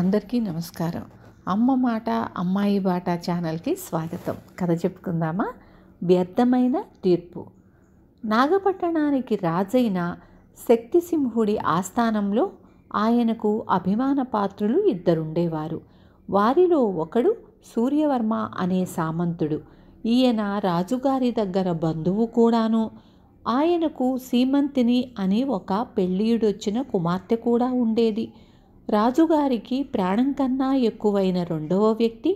అందరికీ నమస్కారం అమ్మ మాట అమ్మాయి బాట ఛానల్కి స్వాగతం కథ చెప్పుకుందామా వ్యర్థమైన తీర్పు నాగపట్టణానికి రాజైన శక్తిసింహుడి ఆస్థానంలో ఆయనకు అభిమాన పాత్రులు ఇద్దరుండేవారు వారిలో ఒకడు సూర్యవర్మ అనే సామంతుడు ఈయన రాజుగారి దగ్గర బంధువు కూడాను ఆయనకు సీమంతిని అని ఒక పెళ్ళియుడొచ్చిన కుమార్తె కూడా ఉండేది రాజుగారికి ప్రాణం కన్నా ఎక్కువైన రెండవ వ్యక్తి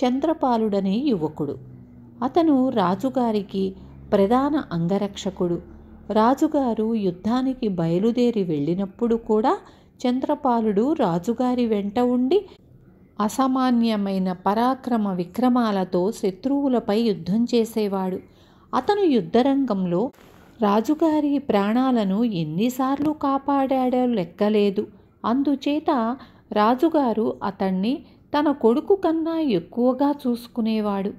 చంద్రపాలుడనే యువకుడు అతను రాజుగారికి ప్రధాన అంగరక్షకుడు రాజుగారు యుద్ధానికి బయలుదేరి వెళ్ళినప్పుడు కూడా చంద్రపాలుడు రాజుగారి వెంట ఉండి అసామాన్యమైన పరాక్రమ విక్రమాలతో శత్రువులపై యుద్ధం చేసేవాడు అతను యుద్ధరంగంలో రాజుగారి ప్రాణాలను ఎన్నిసార్లు కాపాడాడో లెక్కలేదు అందుచేత రాజుగారు అతణ్ణి తన కొడుకు కన్నా ఎక్కువగా చూసుకునేవాడు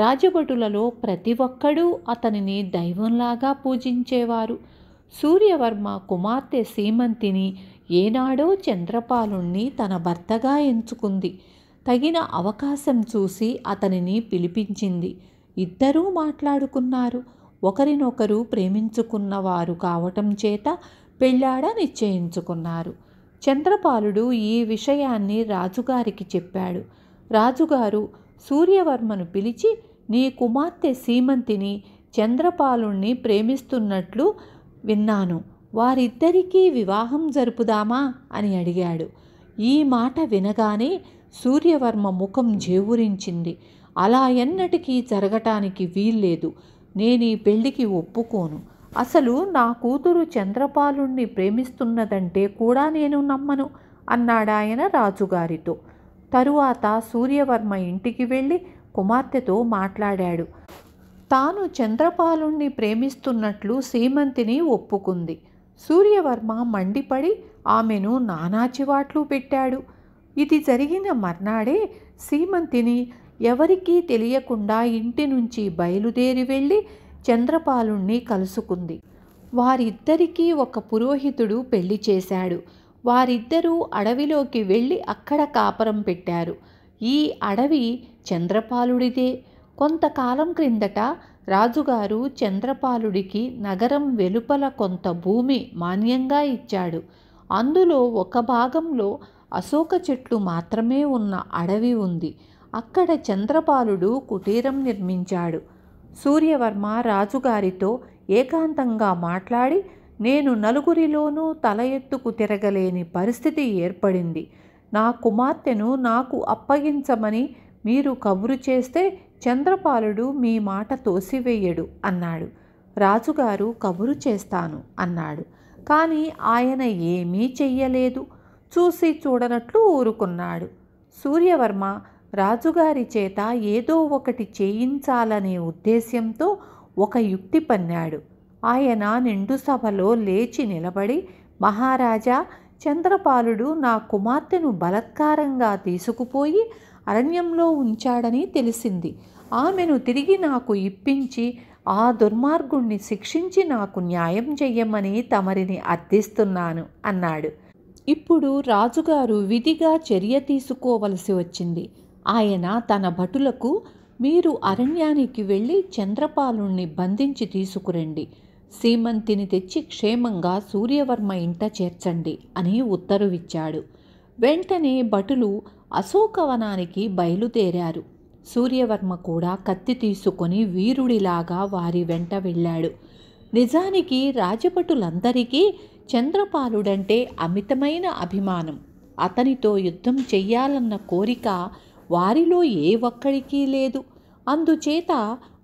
రాజభటులలో ప్రతి ఒక్కడూ అతనిని దైవంలాగా పూజించేవారు సూర్యవర్మ కుమార్తె సీమంతిని ఏనాడో చంద్రపాలుణ్ణి తన భర్తగా ఎంచుకుంది తగిన అవకాశం చూసి అతనిని పిలిపించింది ఇద్దరూ మాట్లాడుకున్నారు ఒకరినొకరు ప్రేమించుకున్నవారు కావటం చేత పెళ్ళాడ నిశ్చయించుకున్నారు చంద్రపాలుడు ఈ విషయాన్ని రాజుగారికి చెప్పాడు రాజుగారు సూర్యవర్మను పిలిచి నీ కుమార్తె సీమంతిని చంద్రపాలుణ్ణి ప్రేమిస్తున్నట్లు విన్నాను వారిద్దరికీ వివాహం జరుపుదామా అని అడిగాడు ఈ మాట వినగానే సూర్యవర్మ ముఖం జేవురించింది అలా ఎన్నటికీ జరగటానికి వీల్లేదు నేను ఈ పెళ్లికి ఒప్పుకోను అసలు నా కూతురు చంద్రపాలుణ్ణి ప్రేమిస్తున్నదంటే కూడా నేను నమ్మను అన్నాడాయన రాజుగారితో తరువాత సూర్యవర్మ ఇంటికి వెళ్ళి కుమార్తెతో మాట్లాడాడు తాను చంద్రపాలుణ్ణి ప్రేమిస్తున్నట్లు సీమంతిని ఒప్పుకుంది సూర్యవర్మ మండిపడి ఆమెను నానాచివాట్లు పెట్టాడు ఇది జరిగిన మర్నాడే సీమంతిని ఎవరికీ తెలియకుండా ఇంటి నుంచి బయలుదేరి వెళ్ళి చంద్రపాలుణ్ణి కలుసుకుంది వారిద్దరికీ ఒక పురోహితుడు పెళ్లి చేశాడు వారిద్దరూ అడవిలోకి వెళ్ళి అక్కడ కాపురం పెట్టారు ఈ అడవి చంద్రపాలుడిదే కొంతకాలం క్రిందట రాజుగారు చంద్రపాలుడికి నగరం వెలుపల కొంత భూమి మాన్యంగా ఇచ్చాడు అందులో ఒక భాగంలో అశోక చెట్లు మాత్రమే ఉన్న అడవి ఉంది అక్కడ చంద్రపాలుడు కుటీరం నిర్మించాడు సూర్యవర్మ రాజుగారితో ఏకాంతంగా మాట్లాడి నేను నలుగురిలోనూ తల ఎత్తుకు తిరగలేని పరిస్థితి ఏర్పడింది నా కుమార్తెను నాకు అప్పగించమని మీరు కబురు చేస్తే చంద్రపాలుడు మీ మాట తోసివేయడు అన్నాడు రాజుగారు కబురు చేస్తాను అన్నాడు కానీ ఆయన ఏమీ చెయ్యలేదు చూసి చూడనట్లు ఊరుకున్నాడు సూర్యవర్మ రాజుగారి చేత ఏదో ఒకటి చేయించాలనే ఉద్దేశ్యంతో ఒక యుక్తి పన్నాడు ఆయన నిండు సభలో లేచి నిలబడి మహారాజా చంద్రపాలుడు నా కుమార్తెను బలత్కారంగా తీసుకుపోయి అరణ్యంలో ఉంచాడని తెలిసింది ఆమెను తిరిగి నాకు ఇప్పించి ఆ దుర్మార్గుణ్ణి శిక్షించి నాకు న్యాయం చెయ్యమని తమరిని అర్థిస్తున్నాను అన్నాడు ఇప్పుడు రాజుగారు విధిగా చర్య తీసుకోవలసి వచ్చింది ఆయన తన భటులకు మీరు అరణ్యానికి వెళ్ళి చంద్రపాలుణ్ణి బంధించి తీసుకురండి సీమంతిని తెచ్చి క్షేమంగా సూర్యవర్మ ఇంట చేర్చండి అని ఉత్తరువిచ్చాడు వెంటనే భటులు అశోకవనానికి బయలుదేరారు సూర్యవర్మ కూడా కత్తి తీసుకొని వీరుడిలాగా వారి వెంట వెళ్ళాడు నిజానికి రాజభటులందరికీ చంద్రపాలుడంటే అమితమైన అభిమానం అతనితో యుద్ధం చెయ్యాలన్న కోరిక వారిలో ఏ ఒక్కడికి లేదు అందుచేత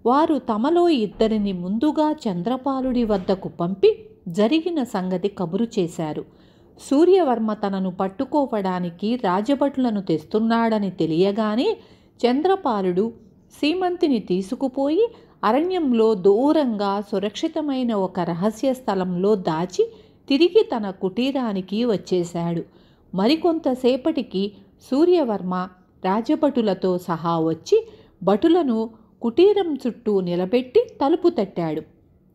వారు తమలో ఇద్దరిని ముందుగా చంద్రపాలుడి వద్దకు పంపి జరిగిన సంగతి కబురు చేశారు సూర్యవర్మ తనను పట్టుకోవడానికి రాజభటులను తెస్తున్నాడని తెలియగానే చంద్రపాలుడు సీమంతిని తీసుకుపోయి అరణ్యంలో దూరంగా సురక్షితమైన ఒక రహస్య స్థలంలో దాచి తిరిగి తన కుటీరానికి వచ్చేశాడు మరికొంతసేపటికి సూర్యవర్మ రాజభటులతో సహా వచ్చి భటులను కుటీరం చుట్టూ నిలబెట్టి తలుపు తట్టాడు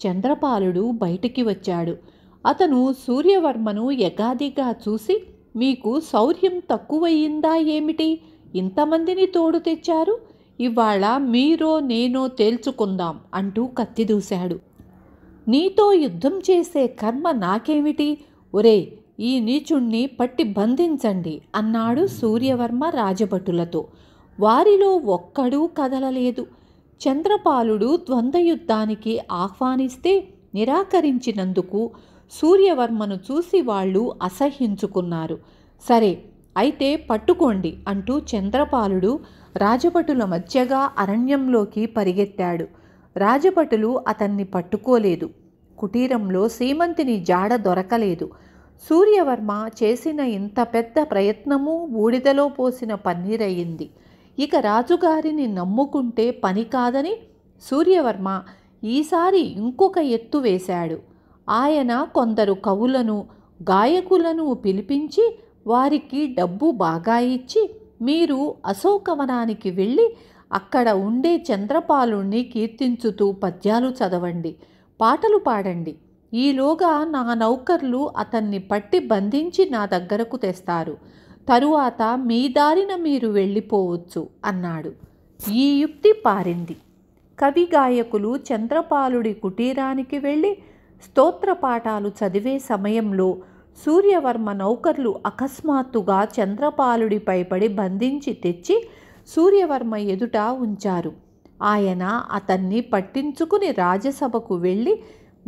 చంద్రపాలుడు బయటికి వచ్చాడు అతను సూర్యవర్మను యగాదిగా చూసి మీకు శౌర్యం తక్కువయ్యిందా ఏమిటి ఇంతమందిని తోడు తెచ్చారు ఇవాళ మీరో నేనో తేల్చుకుందాం అంటూ కత్తిదూశాడు నీతో యుద్ధం చేసే కర్మ నాకేమిటి ఒరే ఈ నీచుణ్ణి పట్టి బంధించండి అన్నాడు సూర్యవర్మ రాజభటులతో వారిలో ఒక్కడూ కదలలేదు చంద్రపాలుడు ద్వంద్వయుద్ధానికి ఆహ్వానిస్తే నిరాకరించినందుకు సూర్యవర్మను చూసి వాళ్ళు అసహ్యించుకున్నారు సరే అయితే పట్టుకోండి అంటూ చంద్రపాలుడు రాజభటుల మధ్యగా అరణ్యంలోకి పరిగెత్తాడు రాజభటులు అతన్ని పట్టుకోలేదు కుటీరంలో సీమంతిని జాడ దొరకలేదు సూర్యవర్మ చేసిన ఇంత పెద్ద ప్రయత్నము బూడిదలో పోసిన పన్నీరయ్యింది ఇక రాజుగారిని నమ్ముకుంటే పని కాదని సూర్యవర్మ ఈసారి ఇంకొక ఎత్తు వేశాడు ఆయన కొందరు కవులను గాయకులను పిలిపించి వారికి డబ్బు బాగా ఇచ్చి మీరు అశోకవనానికి వెళ్ళి అక్కడ ఉండే చంద్రపాలుణ్ణి కీర్తించుతూ పద్యాలు చదవండి పాటలు పాడండి ఈలోగా నా నౌకర్లు అతన్ని పట్టి బంధించి నా దగ్గరకు తెస్తారు తరువాత మీ దారిన మీరు వెళ్ళిపోవచ్చు అన్నాడు ఈ యుక్తి పారింది కవి గాయకులు చంద్రపాలుడి కుటీరానికి వెళ్ళి స్తోత్ర పాఠాలు చదివే సమయంలో సూర్యవర్మ నౌకర్లు అకస్మాత్తుగా చంద్రపాలుడిపై పడి బంధించి తెచ్చి సూర్యవర్మ ఎదుట ఉంచారు ఆయన అతన్ని పట్టించుకుని రాజసభకు వెళ్ళి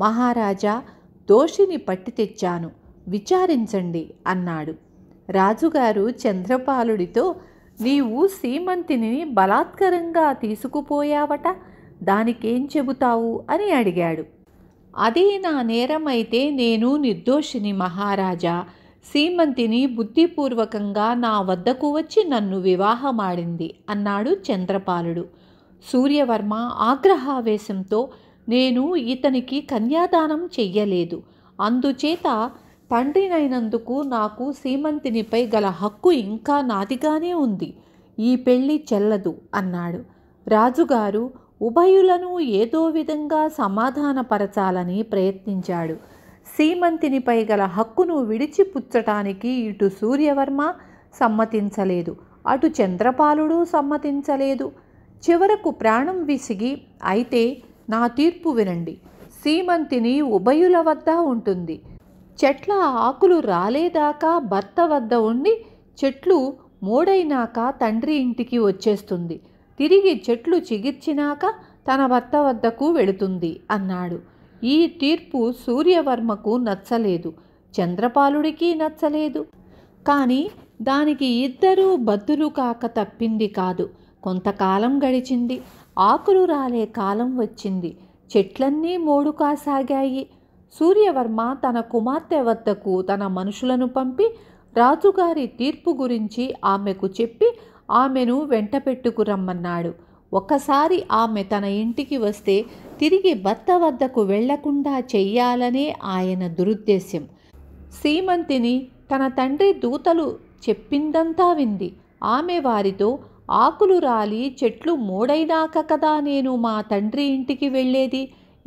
మహారాజా దోషిని పట్టి తెచ్చాను విచారించండి అన్నాడు రాజుగారు చంద్రపాలుడితో నీవు సీమంతిని బలాత్కరంగా తీసుకుపోయావట దానికేం చెబుతావు అని అడిగాడు అది నా నేరమైతే నేను నిర్దోషిని మహారాజా సీమంతిని బుద్ధిపూర్వకంగా నా వద్దకు వచ్చి నన్ను వివాహమాడింది అన్నాడు చంద్రపాలుడు సూర్యవర్మ ఆగ్రహావేశంతో నేను ఇతనికి కన్యాదానం చెయ్యలేదు అందుచేత తండ్రినైనందుకు నాకు సీమంతినిపై గల హక్కు ఇంకా నాదిగానే ఉంది ఈ పెళ్ళి చెల్లదు అన్నాడు రాజుగారు ఉభయులను ఏదో విధంగా సమాధానపరచాలని ప్రయత్నించాడు సీమంతినిపై గల హక్కును విడిచిపుచ్చటానికి ఇటు సూర్యవర్మ సమ్మతించలేదు అటు చంద్రపాలుడు సమ్మతించలేదు చివరకు ప్రాణం విసిగి అయితే నా తీర్పు వినండి సీమంతిని ఉభయుల వద్ద ఉంటుంది చెట్ల ఆకులు రాలేదాకా భర్త వద్ద ఉండి చెట్లు మూడైనాక తండ్రి ఇంటికి వచ్చేస్తుంది తిరిగి చెట్లు చిగిర్చినాక తన భర్త వద్దకు వెళుతుంది అన్నాడు ఈ తీర్పు సూర్యవర్మకు నచ్చలేదు చంద్రపాలుడికి నచ్చలేదు కానీ దానికి ఇద్దరూ బద్దులు కాక తప్పింది కాదు కొంతకాలం గడిచింది ఆకులు రాలే కాలం వచ్చింది చెట్లన్నీ మోడు కాసాగాయి సూర్యవర్మ తన కుమార్తె వద్దకు తన మనుషులను పంపి రాజుగారి తీర్పు గురించి ఆమెకు చెప్పి ఆమెను వెంట పెట్టుకురమ్మన్నాడు ఒకసారి ఆమె తన ఇంటికి వస్తే తిరిగి భర్త వద్దకు వెళ్లకుండా చెయ్యాలనే ఆయన దురుద్దేశ్యం సీమంతిని తన తండ్రి దూతలు చెప్పిందంతా వింది ఆమె వారితో ఆకులు రాలి చెట్లు మూడైనాక కదా నేను మా తండ్రి ఇంటికి వెళ్ళేది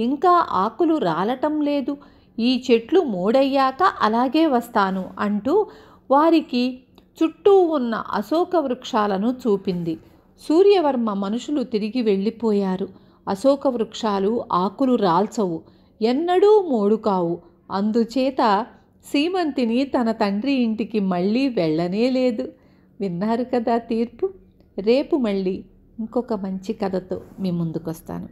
ఇంకా ఆకులు రాలటం లేదు ఈ చెట్లు మూడయ్యాక అలాగే వస్తాను అంటూ వారికి చుట్టూ ఉన్న అశోక వృక్షాలను చూపింది సూర్యవర్మ మనుషులు తిరిగి వెళ్ళిపోయారు అశోక వృక్షాలు ఆకులు రాల్చవు ఎన్నడూ మోడుకావు కావు అందుచేత సీమంతిని తన తండ్రి ఇంటికి మళ్ళీ వెళ్ళనే లేదు విన్నారు కదా తీర్పు రేపు మళ్ళీ ఇంకొక మంచి కథతో మీ ముందుకొస్తాను